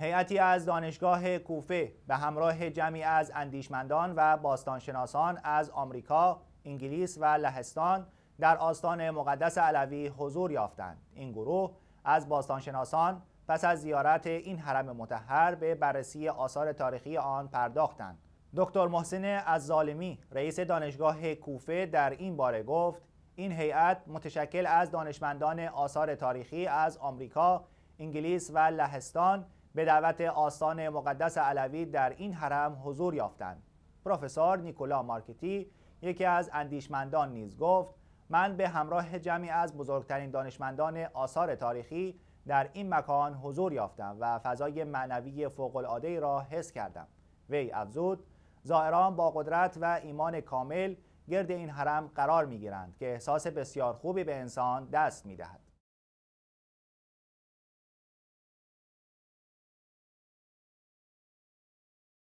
هیئتی از دانشگاه کوفه به همراه جمعی از اندیشمندان و باستانشناسان از آمریکا، انگلیس و لهستان در آستان مقدس علوی حضور یافتند. این گروه از باستانشناسان پس از زیارت این حرم متحر به بررسی آثار تاریخی آن پرداختند. دکتر محسن از ظالمی رئیس دانشگاه کوفه در این باره گفت این هیئت متشکل از دانشمندان آثار تاریخی از آمریکا، انگلیس و لهستان به دعوت آستان مقدس علوی در این حرم حضور یافتند پروفسور نیکولا مارکتی یکی از اندیشمندان نیز گفت من به همراه جمعی از بزرگترین دانشمندان آثار تاریخی در این مکان حضور یافتم و فضای معنوی ای را حس کردم وی افزود زائران با قدرت و ایمان کامل گرد این حرم قرار میگیرند که احساس بسیار خوبی به انسان دست می‌دهد.